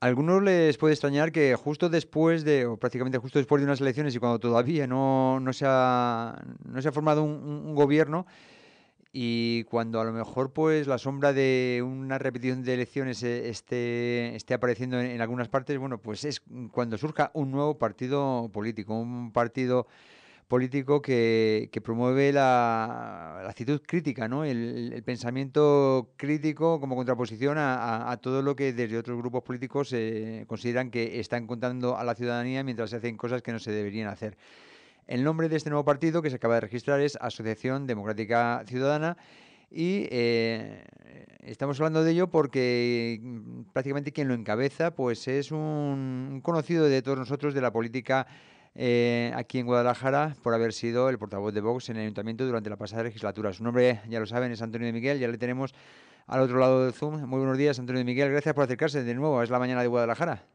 algunos les puede extrañar que justo después de, o prácticamente justo después de unas elecciones y cuando todavía no, no, se, ha, formado un, gobierno y cuando a lo mejor pues la sombra de una repetición de elecciones e, esté, apareciendo en, en algunas partes, bueno, pues es cuando surja un nuevo partido político, un partido político que, promueve la, actitud crítica, ¿no? El, pensamiento crítico como contraposición a, todo lo que desde otros grupos políticos consideran que están contando a la ciudadanía mientras se hacen cosas que no se deberían hacer. El nombre de este nuevo partido que se acaba de registrar es Asociación Democrática Ciudadana. Y eh, estamos hablando de ello porque mm, prácticamente quien lo encabeza pues es un conocido de todos nosotros de la política eh, aquí en Guadalajara por haber sido el portavoz de Vox en el ayuntamiento durante la pasada legislatura. Su nombre, ya lo saben, es Antonio de Miguel, ya le tenemos al otro lado del Zoom. Muy buenos días, Antonio de Miguel, gracias por acercarse de nuevo, es la mañana de Guadalajara.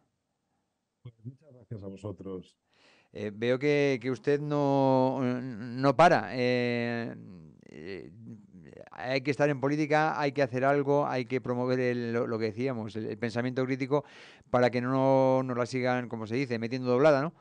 Pues muchas gracias a vosotros. Eh, veo que, usted no, no para. Eh, hay que estar en política, hay que hacer algo, hay que promover lo, que decíamos, el, pensamiento crítico para que no nos la sigan, como se dice, metiendo doblada, ¿no?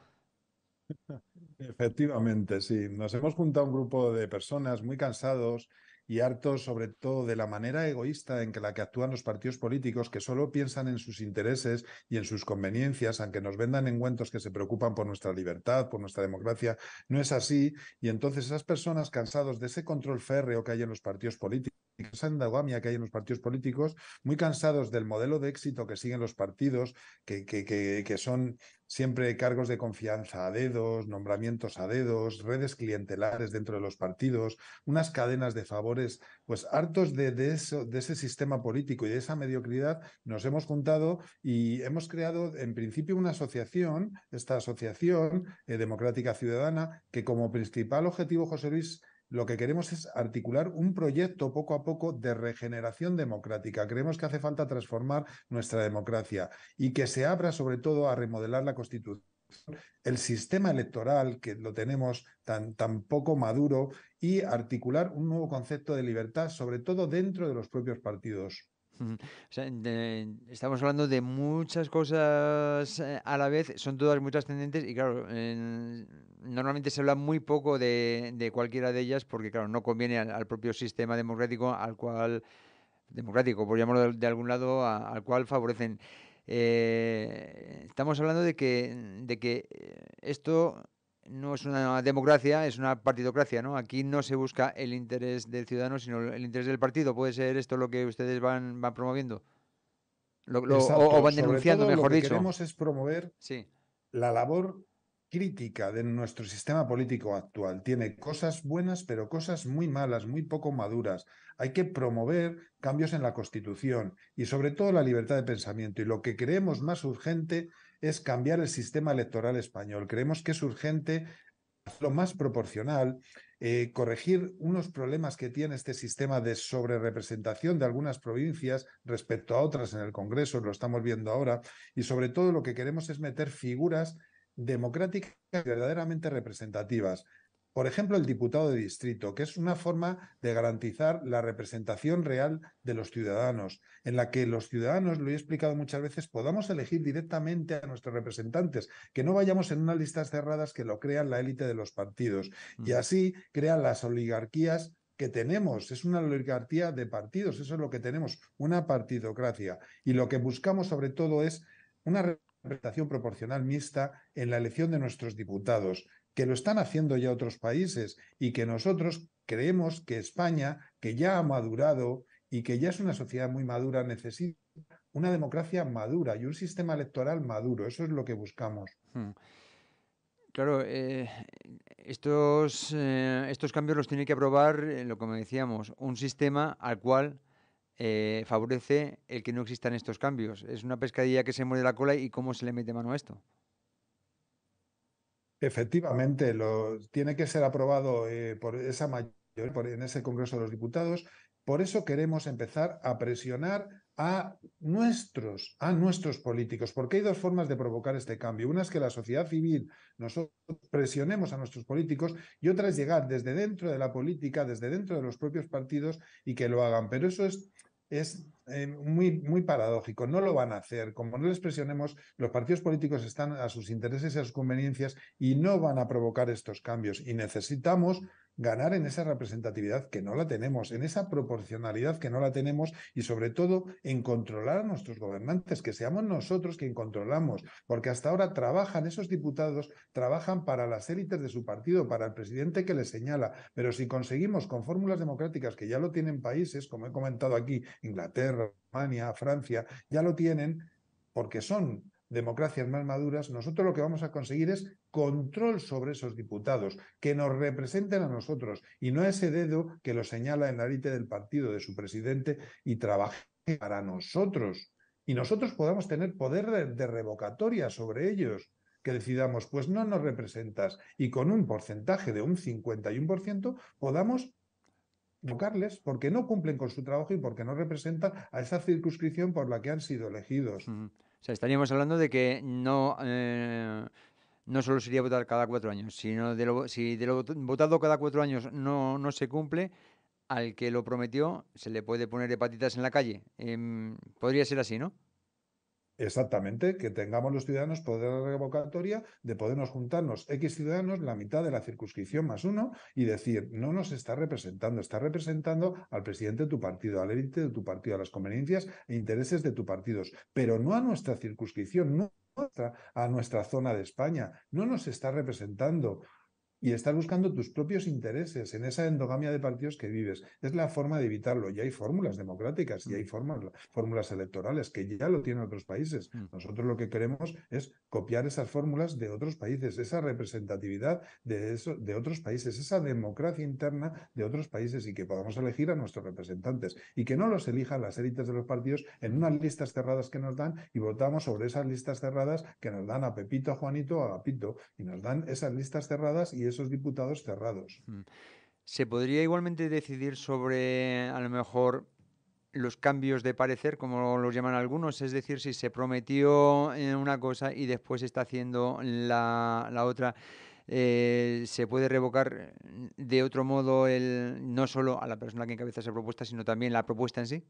Efectivamente, sí. Nos hemos juntado un grupo de personas muy cansados y hartos sobre todo de la manera egoísta en que la que actúan los partidos políticos que solo piensan en sus intereses y en sus conveniencias, aunque nos vendan cuentos que se preocupan por nuestra libertad, por nuestra democracia, no es así y entonces esas personas cansados de ese control férreo que hay en los partidos políticos endogamia que hay en los partidos políticos, muy cansados del modelo de éxito que siguen los partidos, que, que, son siempre cargos de confianza a dedos, nombramientos a dedos, redes clientelares dentro de los partidos, unas cadenas de favores, pues hartos de, eso, de ese sistema político y de esa mediocridad, nos hemos juntado y hemos creado en principio una asociación, esta asociación eh, democrática ciudadana, que como principal objetivo, José Luis, lo que queremos es articular un proyecto poco a poco de regeneración democrática. Creemos que hace falta transformar nuestra democracia y que se abra sobre todo a remodelar la Constitución el sistema electoral que lo tenemos tan, poco maduro y articular un nuevo concepto de libertad, sobre todo dentro de los propios partidos. O estamos hablando de muchas cosas eh, a la vez, son todas muchas trascendentes y claro, normalmente se habla muy poco de, cualquiera de ellas porque claro, no conviene al, propio sistema democrático al cual, democrático, por llamarlo de, algún lado, al cual favorecen. Eh, estamos hablando de que, de que eh, esto no es una democracia, es una partidocracia, ¿no? Aquí no se busca el interés del ciudadano, sino el interés del partido. ¿Puede ser esto lo que ustedes van, promoviendo? o, van denunciando, mejor lo que queremos es promover la labor crítica de nuestro sistema político actual. Tiene cosas buenas, pero cosas muy malas, muy poco maduras. Hay que promover cambios en la Constitución y sobre todo la libertad de pensamiento. Y lo que creemos más urgente es cambiar el sistema electoral español. Creemos que es urgente lo más proporcional, eh, corregir unos problemas que tiene este sistema de sobrerepresentación de algunas provincias respecto a otras en el Congreso, lo estamos viendo ahora, y sobre todo lo que queremos es meter figuras democráticas verdaderamente representativas, por ejemplo, el diputado de distrito, que es una forma de garantizar la representación real de los ciudadanos, en la que los ciudadanos, lo he explicado muchas veces, podamos elegir directamente a nuestros representantes, que no vayamos en unas listas cerradas que lo crean la élite de los partidos. Y mm. así crean las oligarquías que tenemos, es una oligarquía de partidos, eso es lo que tenemos, una partidocracia. Y lo que buscamos sobre todo es una representación proporcional mixta en la elección de nuestros diputados, que lo están haciendo ya otros países y que nosotros creemos que España, que ya ha madurado y que ya es una sociedad muy madura, necesita una democracia madura y un sistema electoral maduro. Eso es lo que buscamos. Hmm. Claro, eh, estos, eh, estos cambios los tiene que aprobar, eh, lo como decíamos, un sistema al cual favorece el que no existan estos cambios. Es una pescadilla que se muere la cola y cómo se le mete mano a esto. Efectivamente, lo, tiene que ser aprobado eh, por esa en ese Congreso de los Diputados. Por eso queremos empezar a presionar a nuestros, a nuestros políticos, porque hay dos formas de provocar este cambio. Una es que la sociedad civil nosotros presionemos a nuestros políticos y otra es llegar desde dentro de la política, desde dentro de los propios partidos y que lo hagan. Pero eso es es eh, muy, muy paradójico. No lo van a hacer. Como no les presionemos, los partidos políticos están a sus intereses y a sus conveniencias y no van a provocar estos cambios. Y necesitamos ganar en esa representatividad que no la tenemos, en esa proporcionalidad que no la tenemos y sobre todo en controlar a nuestros gobernantes, que seamos nosotros quienes controlamos, porque hasta ahora trabajan esos diputados, trabajan para las élites de su partido, para el presidente que les señala, pero si conseguimos con fórmulas democráticas que ya lo tienen países, como he comentado aquí, Inglaterra, Alemania, Francia, ya lo tienen porque son democracias más maduras, nosotros lo que vamos a conseguir es control sobre esos diputados, que nos representen a nosotros y no a ese dedo que lo señala en la élite del partido de su presidente y trabaje para nosotros. Y nosotros podamos tener poder de, revocatoria sobre ellos que decidamos, pues no nos representas, y con un porcentaje de un 51% podamos revocarles porque no cumplen con su trabajo y porque no representan a esa circunscripción por la que han sido elegidos. O sea, estaríamos hablando de que no eh, no solo sería votar cada cuatro años, sino de si de lo votado cada cuatro años no, no se cumple, al que lo prometió se le puede poner patitas en la calle. Em, podría ser así, ¿no? Exactamente, que tengamos los ciudadanos poder de revocatoria de podernos juntarnos X ciudadanos, la mitad de la circunscripción más uno, y decir, no nos está representando, está representando al presidente de tu partido, al élite de tu partido, a las conveniencias e intereses de tu partido, pero no a nuestra circunscripción, no a nuestra zona de España, no nos está representando y estás buscando tus propios intereses en esa endogamia de partidos que vives. Es la forma de evitarlo. Y hay fórmulas democráticas y hay mm. fórmulas, electorales que ya lo tienen otros países. Mm. Nosotros lo que queremos es copiar esas fórmulas de otros países, esa representatividad de, de otros países, esa democracia interna de otros países y que podamos elegir a nuestros representantes y que no los elijan las élites de los partidos en unas listas cerradas que nos dan y votamos sobre esas listas cerradas que nos dan a Pepito, a Juanito, a Gapito y nos dan esas listas cerradas y esos diputados cerrados. Mm. ¿Se podría igualmente decidir sobre, a lo mejor, los cambios de parecer, como los llaman algunos? Es decir, si se prometió eh, una cosa y después está haciendo la, otra. Eh, se puede revocar mm, de otro modo el, no solo a la persona que encabeza esa propuesta, sino también la propuesta en sí?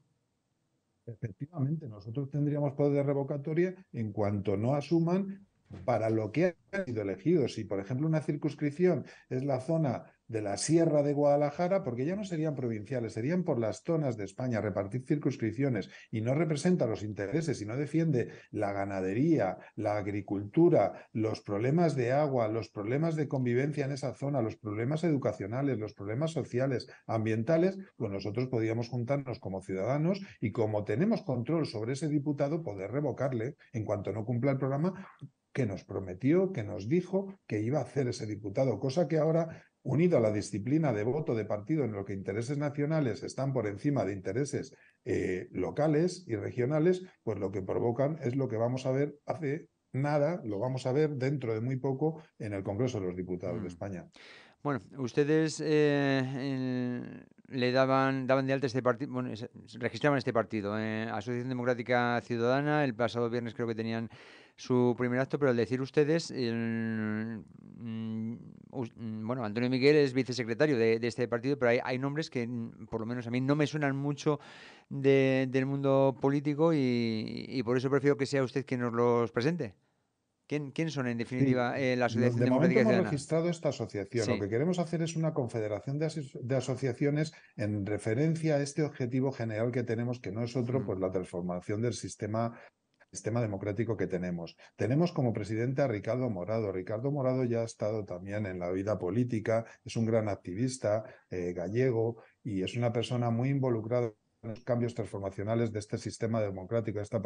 Efectivamente, nosotros tendríamos poder de revocatoria en cuanto no asuman para lo que ha sido elegido, Si, por ejemplo, una circunscripción es la zona de la Sierra de Guadalajara, porque ya no serían provinciales, serían por las zonas de España, repartir circunscripciones y no representa los intereses y no defiende la ganadería, la agricultura, los problemas de agua, los problemas de convivencia en esa zona, los problemas educacionales, los problemas sociales, ambientales, pues nosotros podríamos juntarnos como ciudadanos y como tenemos control sobre ese diputado, poder revocarle en cuanto no cumpla el programa que nos prometió, que nos dijo que iba a hacer ese diputado, cosa que ahora, unido a la disciplina de voto de partido en lo que intereses nacionales están por encima de intereses eh, locales y regionales, pues lo que provocan es lo que vamos a ver hace nada, lo vamos a ver dentro de muy poco en el Congreso de los Diputados de mm. España. Bueno, ustedes eh, le daban, daban de alta este partido, bueno, registraban este partido, eh, Asociación Democrática Ciudadana, el pasado viernes creo que tenían su primer acto, pero al decir ustedes, mm, mm, bueno, Antonio Miguel es vicesecretario de, este partido, pero hay, nombres que, mm, por lo menos a mí, no me suenan mucho del mundo político y, por eso prefiero que sea usted quien nos los presente. ¿Quién, son en definitiva eh, la Asociación de momento hemos registrado esta asociación. Lo que queremos hacer es una confederación de, asociaciones en referencia a este objetivo general que tenemos, que no es otro, pues la transformación del sistema sistema democrático que tenemos. Tenemos como presidente a Ricardo Morado. Ricardo Morado ya ha estado también en la vida política, es un gran activista eh, gallego y es una persona muy involucrada en los cambios transformacionales de este sistema democrático, de esta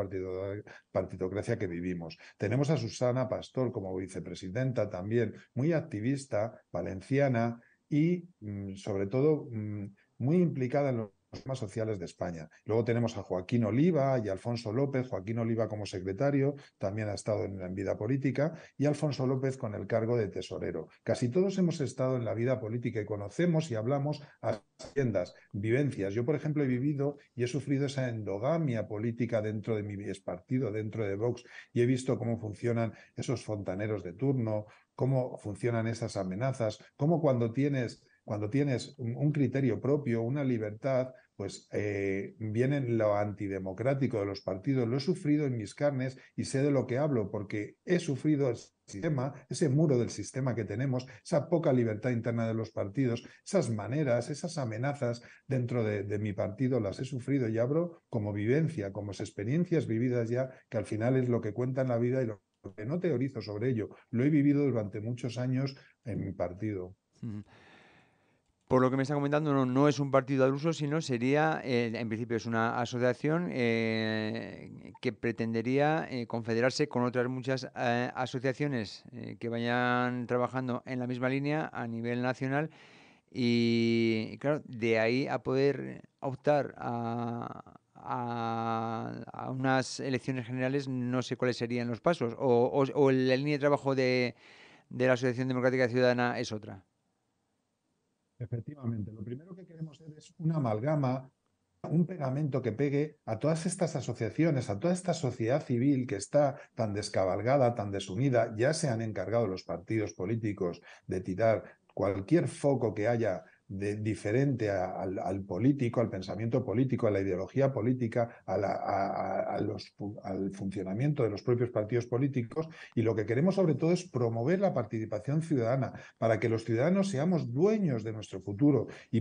partidocracia que vivimos. Tenemos a Susana Pastor como vicepresidenta también, muy activista, valenciana y mm, sobre todo mm, muy implicada en los más sociales de España. Luego tenemos a Joaquín Oliva y Alfonso López, Joaquín Oliva como secretario, también ha estado en, la vida política, y Alfonso López con el cargo de tesorero. Casi todos hemos estado en la vida política y conocemos y hablamos haciendas, vivencias. Yo, por ejemplo, he vivido y he sufrido esa endogamia política dentro de mi partido, dentro de Vox, y he visto cómo funcionan esos fontaneros de turno, cómo funcionan esas amenazas, cómo cuando tienes cuando tienes un, criterio propio, una libertad, pues eh, viene lo antidemocrático de los partidos. Lo he sufrido en mis carnes y sé de lo que hablo, porque he sufrido el sistema, ese muro del sistema que tenemos, esa poca libertad interna de los partidos, esas maneras, esas amenazas dentro de, mi partido, las he sufrido y hablo como vivencia, como experiencias vividas ya, que al final es lo que cuenta en la vida y lo que no teorizo sobre ello. Lo he vivido durante muchos años en mi partido. Por lo que me está comentando, no, es un partido al uso, sino sería, eh, en principio, es una asociación eh, que pretendería eh, confederarse con otras muchas asociaciones que vayan trabajando en la misma línea a nivel nacional. Y claro, de ahí a poder optar a, unas elecciones generales, no sé cuáles serían los pasos, o, la línea de trabajo de la Asociación Democrática Ciudadana es otra. Efectivamente, lo primero que queremos es una amalgama, un pegamento que pegue a todas estas asociaciones, a toda esta sociedad civil que está tan descabalgada, tan desunida. Ya se han encargado los partidos políticos de tirar cualquier foco que haya diferente al, político, al pensamiento político, a la ideología política, a la, los, al funcionamiento de los propios partidos políticos. Y lo que queremos sobre todo es promover la participación ciudadana para que los ciudadanos seamos dueños de nuestro futuro y,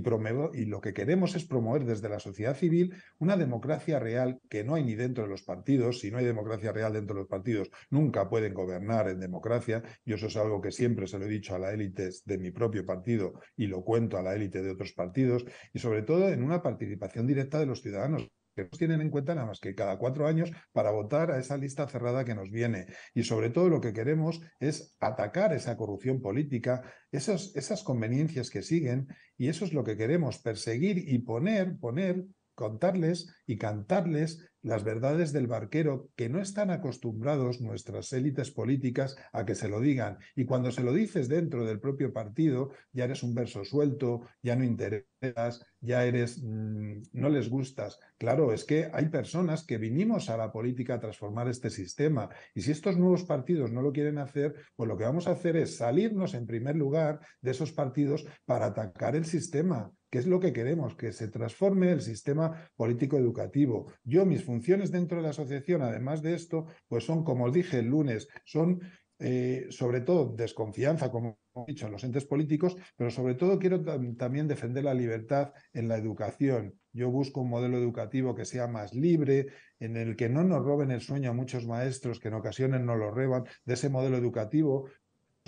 y lo que queremos es promover desde la sociedad civil una democracia real que no hay ni dentro de los partidos. Si no hay democracia real dentro de los partidos, nunca pueden gobernar en democracia. y eso es algo que siempre se lo he dicho a la élite de mi propio partido y lo cuento a la élite de otros partidos y sobre todo en una participación directa de los ciudadanos que nos tienen en cuenta nada más que cada cuatro años para votar a esa lista cerrada que nos viene. Y sobre todo lo que queremos es atacar esa corrupción política, esas esas conveniencias que siguen, y eso es lo que queremos, perseguir y poner, poner contarles y cantarles las verdades del barquero que no están acostumbrados nuestras élites políticas a que se lo digan. Y cuando se lo dices dentro del propio partido, ya eres un verso suelto, ya no interesas, ya eres, mm, no les gustas. Claro, es que hay personas que vinimos a la política a transformar este sistema. Y si estos nuevos partidos no lo quieren hacer, pues lo que vamos a hacer es salirnos en primer lugar de esos partidos para atacar el sistema que es lo que queremos, que se transforme el sistema político educativo. Yo, mis funciones dentro de la asociación, además de esto, pues son, como dije el lunes, son eh, sobre todo desconfianza, como he dicho, en los entes políticos, pero sobre todo quiero también defender la libertad en la educación. Yo busco un modelo educativo que sea más libre, en el que no nos roben el sueño a muchos maestros que en ocasiones no lo reban, de ese modelo educativo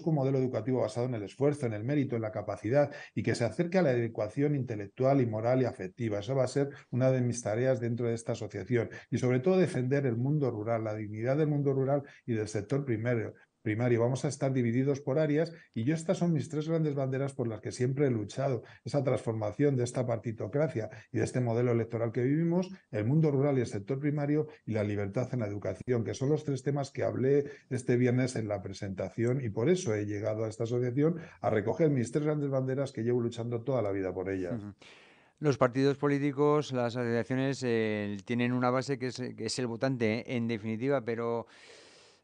un modelo educativo basado en el esfuerzo, en el mérito, en la capacidad y que se acerque a la adecuación intelectual y moral y afectiva. Eso va a ser una de mis tareas dentro de esta asociación y sobre todo defender el mundo rural, la dignidad del mundo rural y del sector primario, primario. Vamos a estar divididos por áreas y yo estas son mis tres grandes banderas por las que siempre he luchado. Esa transformación de esta partitocracia y de este modelo electoral que vivimos, el mundo rural y el sector primario y la libertad en la educación, que son los tres temas que hablé este viernes en la presentación y por eso he llegado a esta asociación a recoger mis tres grandes banderas que llevo luchando toda la vida por ellas. Los partidos políticos, las asociaciones, eh, tienen una base que es, el votante, ¿eh? en definitiva, pero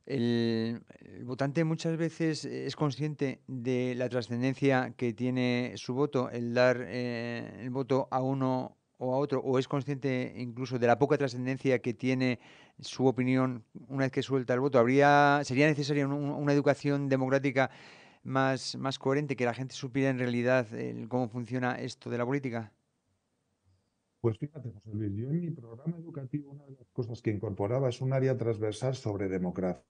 el, votante muchas veces es consciente de la trascendencia que tiene su voto, el dar eh, el voto a uno o a otro, o es consciente incluso de la poca trascendencia que tiene su opinión una vez que suelta el voto. ¿Habría, ¿Sería necesaria una educación democrática más, más coherente, que la gente supiera en realidad cómo funciona esto de la política? Pues fíjate, José Luis, yo en mi programa educativo una de las cosas que incorporaba es un área transversal sobre democracia.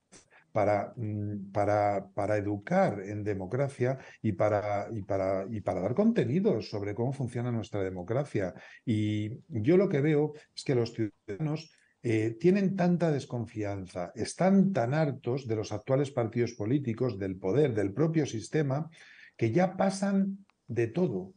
Para, mm, para, para, educar en democracia y para, y, para, y para dar contenidos sobre cómo funciona nuestra democracia. Y yo lo que veo es que los ciudadanos eh, tienen tanta desconfianza, están tan hartos de los actuales partidos políticos, del poder, del propio sistema, que ya pasan de todo,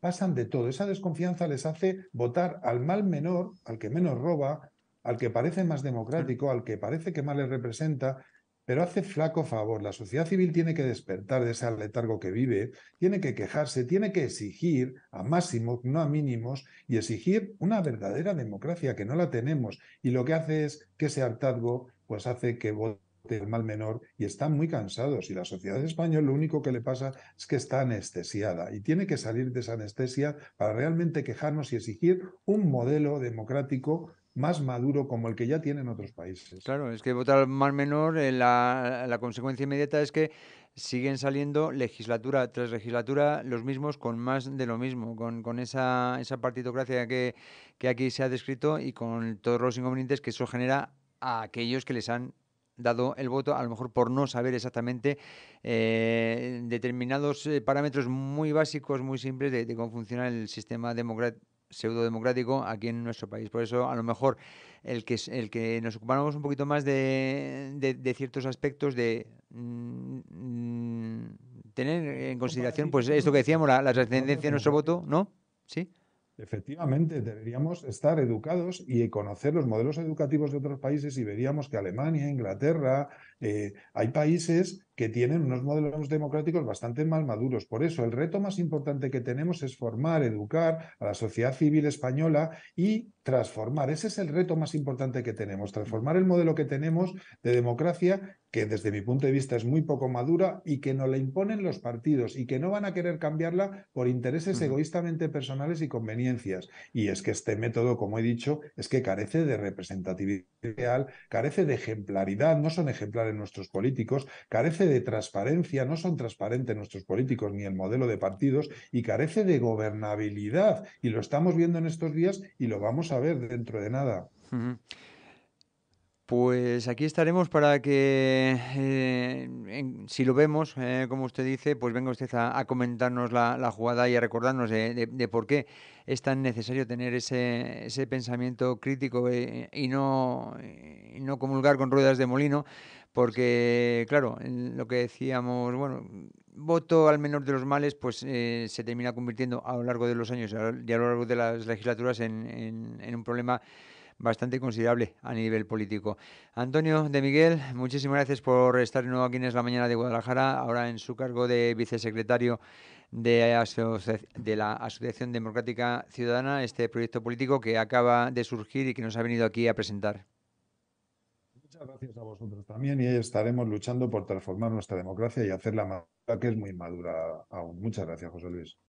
pasan de todo. Esa desconfianza les hace votar al mal menor, al que menos roba, al que parece más democrático, al que parece que más les representa, pero hace flaco favor. La sociedad civil tiene que despertar de ese letargo que vive, tiene que quejarse, tiene que exigir a máximos, no a mínimos, y exigir una verdadera democracia que no la tenemos. Y lo que hace es que ese hartazgo pues hace que vote del mal menor y están muy cansados. Y la sociedad española lo único que le pasa es que está anestesiada y tiene que salir de esa anestesia para realmente quejarnos y exigir un modelo democrático más maduro como el que ya tienen otros países. Claro, es que votar mal menor, eh, la, consecuencia inmediata es que siguen saliendo legislatura tras legislatura los mismos con más de lo mismo, con, con esa, esa partitocracia que, que aquí se ha descrito y con todos los inconvenientes que eso genera a aquellos que les han dado el voto, a lo mejor por no saber exactamente eh, determinados eh, parámetros muy básicos, muy simples de, cómo funciona el sistema pseudo democrático aquí en nuestro país. Por eso, a lo mejor, el que, el que nos ocupáramos un poquito más de, ciertos aspectos, de mm, mm, tener en consideración, pues esto que decíamos, la, la trascendencia de nuestro voto, ¿no? ¿Sí? Efectivamente, deberíamos estar educados y conocer los modelos educativos de otros países y veríamos que Alemania, Inglaterra, eh, hay países que tienen unos modelos democráticos bastante mal maduros. Por eso, el reto más importante que tenemos es formar, educar a la sociedad civil española y transformar. Ese es el reto más importante que tenemos, transformar el modelo que tenemos de democracia, que desde mi punto de vista es muy poco madura y que no la imponen los partidos y que no van a querer cambiarla por intereses egoístamente personales y conveniencias. Y es que este método, como he dicho, es que carece de representatividad real, carece de ejemplaridad, no son ejemplares en nuestros políticos, carece de transparencia, no son transparentes nuestros políticos ni el modelo de partidos y carece de gobernabilidad. Y lo estamos viendo en estos días y lo vamos a ver dentro de nada. Pues aquí estaremos para que, eh, si lo vemos, eh, como usted dice, pues venga usted a, comentarnos la, jugada y a recordarnos de, por qué es tan necesario tener ese, pensamiento crítico eh, y, no, no comulgar con ruedas de molino, porque, claro, lo que decíamos, bueno, voto al menor de los males, pues se termina convirtiendo a lo largo de los años y a lo largo de las legislaturas en, en un problema bastante considerable a nivel político. Antonio de Miguel, muchísimas gracias por estar de nuevo aquí en Es la Mañana de Guadalajara, ahora en su cargo de vicesecretario de, de la Asociación Democrática Ciudadana, este proyecto político que acaba de surgir y que nos ha venido aquí a presentar. Muchas gracias a vosotros también y estaremos luchando por transformar nuestra democracia y hacerla más, que es muy madura aún. Muchas gracias, José Luis.